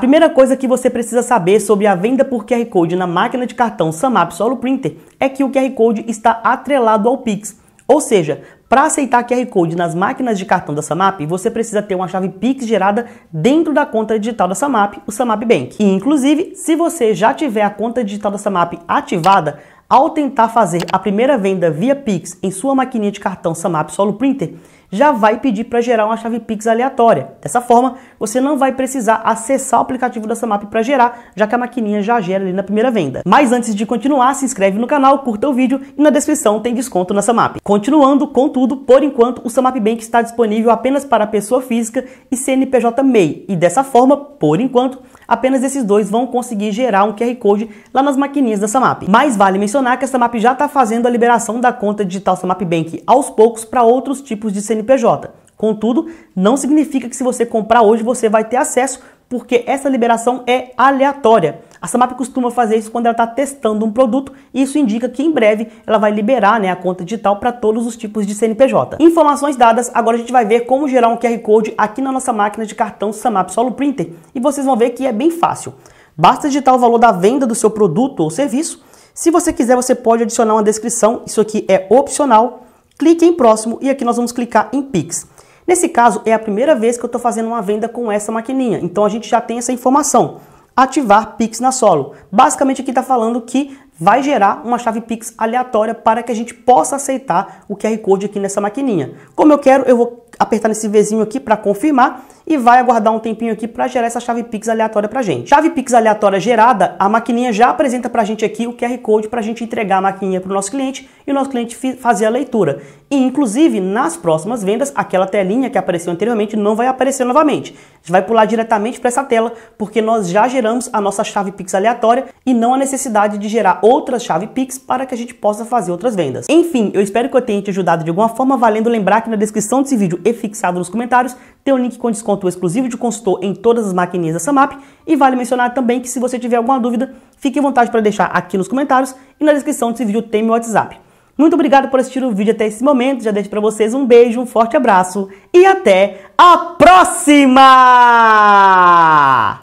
primeira coisa que você precisa saber sobre a venda por QR Code na máquina de cartão Samap Solo Printer é que o QR Code está atrelado ao Pix. Ou seja, para aceitar QR Code nas máquinas de cartão da Samap, você precisa ter uma chave Pix gerada dentro da conta digital da Samap, o Samap Bank. E, inclusive, se você já tiver a conta digital da Samap ativada, ao tentar fazer a primeira venda via Pix em sua maquininha de cartão Samap Solo Printer, já vai pedir para gerar uma chave Pix aleatória. Dessa forma, você não vai precisar acessar o aplicativo da Samap para gerar, já que a maquininha já gera ali na primeira venda. Mas antes de continuar, se inscreve no canal, curta o vídeo e na descrição tem desconto na Samap. Continuando, contudo, por enquanto, o Samap Bank está disponível apenas para pessoa física e CNPJ MEI, e dessa forma, por enquanto, apenas esses dois vão conseguir gerar um QR Code lá nas maquininhas da Samap. Mas vale mencionar que a Samap já está fazendo a liberação da conta digital Samap Bank aos poucos para outros tipos de CNPJ. Contudo, não significa que se você comprar hoje você vai ter acesso porque essa liberação é aleatória. A Samap costuma fazer isso quando ela está testando um produto, e isso indica que em breve ela vai liberar né, a conta digital para todos os tipos de CNPJ. Informações dadas, agora a gente vai ver como gerar um QR Code aqui na nossa máquina de cartão Samap Solo Printer, e vocês vão ver que é bem fácil. Basta digitar o valor da venda do seu produto ou serviço. Se você quiser, você pode adicionar uma descrição, isso aqui é opcional. Clique em próximo e aqui nós vamos clicar em Pix. Nesse caso, é a primeira vez que eu estou fazendo uma venda com essa maquininha, então a gente já tem essa informação. Ativar Pix na Solo. Basicamente aqui está falando que vai gerar uma chave Pix aleatória para que a gente possa aceitar o QR Code aqui nessa maquininha. Como eu quero, eu vou apertar nesse Vzinho aqui para confirmar e vai aguardar um tempinho aqui para gerar essa chave Pix aleatória para gente. Chave Pix aleatória gerada, a maquininha já apresenta para gente aqui o QR Code para a gente entregar a maquininha para o nosso cliente e o nosso cliente fazer a leitura. E, inclusive, nas próximas vendas, aquela telinha que apareceu anteriormente não vai aparecer novamente gente vai pular diretamente para essa tela, porque nós já geramos a nossa chave Pix aleatória e não a necessidade de gerar outra chave Pix para que a gente possa fazer outras vendas. Enfim, eu espero que eu tenha te ajudado de alguma forma, valendo lembrar que na descrição desse vídeo e fixado nos comentários tem um link com desconto exclusivo de consultor em todas as maquininhas da Samap e vale mencionar também que se você tiver alguma dúvida, fique à vontade para deixar aqui nos comentários e na descrição desse vídeo tem meu WhatsApp. Muito obrigado por assistir o vídeo até esse momento. Já deixo para vocês um beijo, um forte abraço e até a próxima!